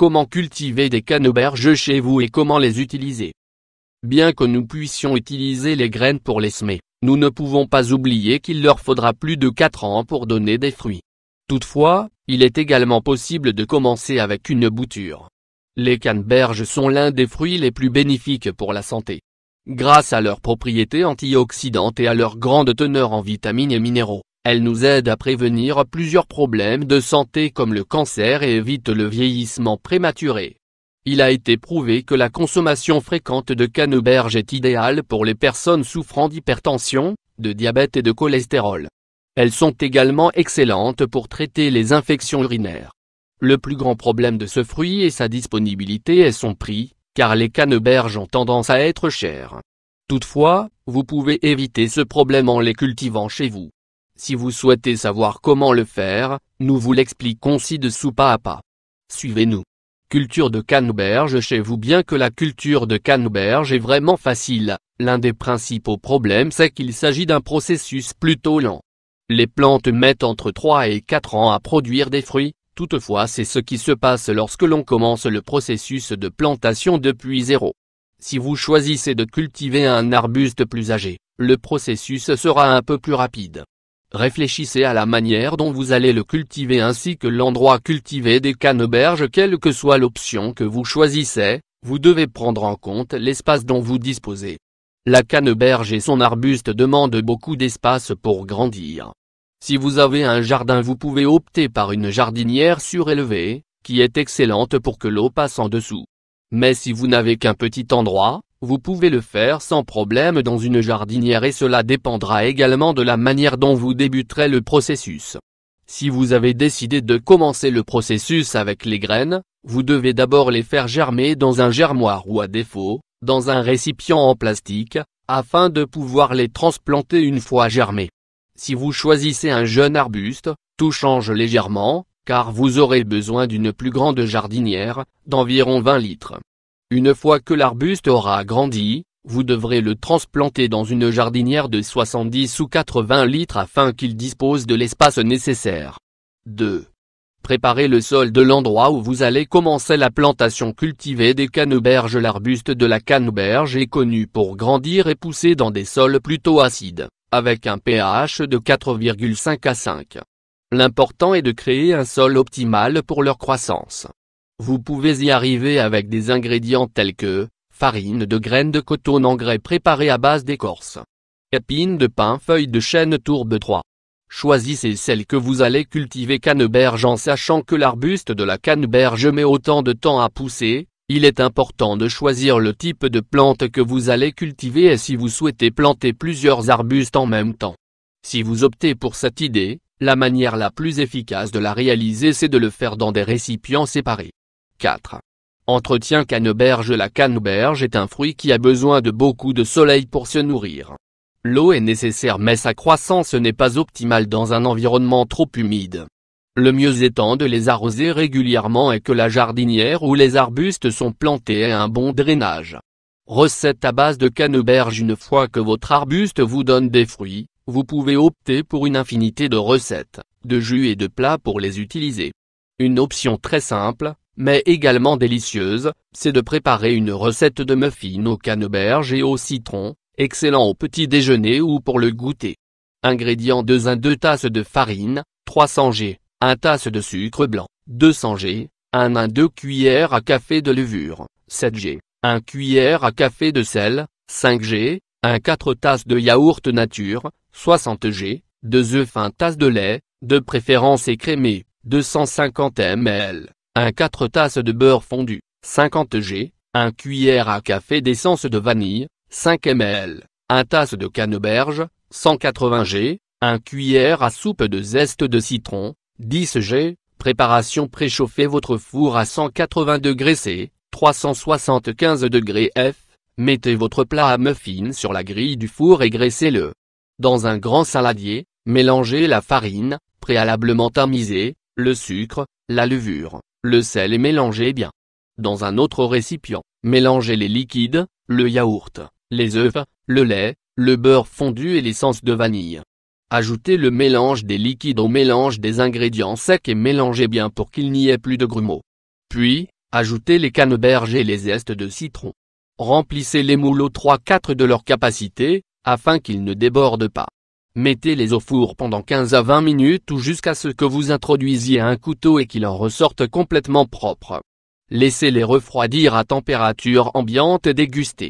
Comment cultiver des canneberges chez vous et comment les utiliser Bien que nous puissions utiliser les graines pour les semer, nous ne pouvons pas oublier qu'il leur faudra plus de 4 ans pour donner des fruits. Toutefois, il est également possible de commencer avec une bouture. Les canneberges sont l'un des fruits les plus bénéfiques pour la santé. Grâce à leurs propriétés antioxydantes et à leur grande teneur en vitamines et minéraux, elle nous aide à prévenir plusieurs problèmes de santé comme le cancer et évite le vieillissement prématuré. Il a été prouvé que la consommation fréquente de canneberges est idéale pour les personnes souffrant d'hypertension, de diabète et de cholestérol. Elles sont également excellentes pour traiter les infections urinaires. Le plus grand problème de ce fruit est sa disponibilité et son prix, car les canneberges ont tendance à être chères. Toutefois, vous pouvez éviter ce problème en les cultivant chez vous. Si vous souhaitez savoir comment le faire, nous vous l'expliquons ci-dessous pas à pas. Suivez-nous. Culture de canneberge chez vous Bien que la culture de canneberge est vraiment facile, l'un des principaux problèmes c'est qu'il s'agit d'un processus plutôt lent. Les plantes mettent entre 3 et 4 ans à produire des fruits, toutefois c'est ce qui se passe lorsque l'on commence le processus de plantation depuis zéro. Si vous choisissez de cultiver un arbuste plus âgé, le processus sera un peu plus rapide. Réfléchissez à la manière dont vous allez le cultiver ainsi que l'endroit cultivé des canneberges quelle que soit l'option que vous choisissez, vous devez prendre en compte l'espace dont vous disposez. La canneberge et son arbuste demandent beaucoup d'espace pour grandir. Si vous avez un jardin vous pouvez opter par une jardinière surélevée, qui est excellente pour que l'eau passe en dessous. Mais si vous n'avez qu'un petit endroit, vous pouvez le faire sans problème dans une jardinière et cela dépendra également de la manière dont vous débuterez le processus. Si vous avez décidé de commencer le processus avec les graines, vous devez d'abord les faire germer dans un germoir ou à défaut, dans un récipient en plastique, afin de pouvoir les transplanter une fois germées. Si vous choisissez un jeune arbuste, tout change légèrement, car vous aurez besoin d'une plus grande jardinière, d'environ 20 litres. Une fois que l'arbuste aura grandi, vous devrez le transplanter dans une jardinière de 70 ou 80 litres afin qu'il dispose de l'espace nécessaire. 2. Préparez le sol de l'endroit où vous allez commencer la plantation cultivée des canneberges L'arbuste de la canneberge est connu pour grandir et pousser dans des sols plutôt acides, avec un pH de 4,5 à 5. L'important est de créer un sol optimal pour leur croissance. Vous pouvez y arriver avec des ingrédients tels que, farine de graines de coton engrais préparé à base d'écorce. Épines de pin feuilles de chêne tourbe 3. Choisissez celle que vous allez cultiver canneberge en sachant que l'arbuste de la canneberge met autant de temps à pousser, il est important de choisir le type de plante que vous allez cultiver et si vous souhaitez planter plusieurs arbustes en même temps. Si vous optez pour cette idée, la manière la plus efficace de la réaliser c'est de le faire dans des récipients séparés. 4. Entretien canneberge La canneberge est un fruit qui a besoin de beaucoup de soleil pour se nourrir. L'eau est nécessaire mais sa croissance n'est pas optimale dans un environnement trop humide. Le mieux étant de les arroser régulièrement et que la jardinière ou les arbustes sont plantés ait un bon drainage. Recette à base de canneberge Une fois que votre arbuste vous donne des fruits, vous pouvez opter pour une infinité de recettes, de jus et de plats pour les utiliser. Une option très simple, mais également délicieuse, c'est de préparer une recette de muffins au canneberge et au citron, excellent au petit déjeuner ou pour le goûter. Ingrédients 2 1 2 tasses de farine, 300 g, 1 tasse de sucre blanc, 200 g, 1 1 2 cuillères à café de levure, 7 g, 1 cuillère à café de sel, 5 g, 1 4 tasses de yaourt nature, 60 g, 2 œufs 1 tasse de lait, de préférence écrémé, 250 ml. 1 4 tasses de beurre fondu, 50 g, 1 cuillère à café d'essence de vanille, 5 ml, 1 tasse de canneberge, 180 g, 1 cuillère à soupe de zeste de citron, 10 g, préparation préchauffez votre four à 180 375°F, C, 375 F, mettez votre plat à muffins sur la grille du four et graissez-le. Dans un grand saladier, mélangez la farine, préalablement tamisée, le sucre, la levure, le sel est mélangé bien. Dans un autre récipient, mélangez les liquides, le yaourt, les œufs, le lait, le beurre fondu et l'essence de vanille. Ajoutez le mélange des liquides au mélange des ingrédients secs et mélangez bien pour qu'il n'y ait plus de grumeaux. Puis, ajoutez les canneberges et les zestes de citron. Remplissez les moules aux 3 4 de leur capacité, afin qu'ils ne débordent pas. Mettez-les au four pendant 15 à 20 minutes ou jusqu'à ce que vous introduisiez un couteau et qu'il en ressorte complètement propre. Laissez-les refroidir à température ambiante et dégustez.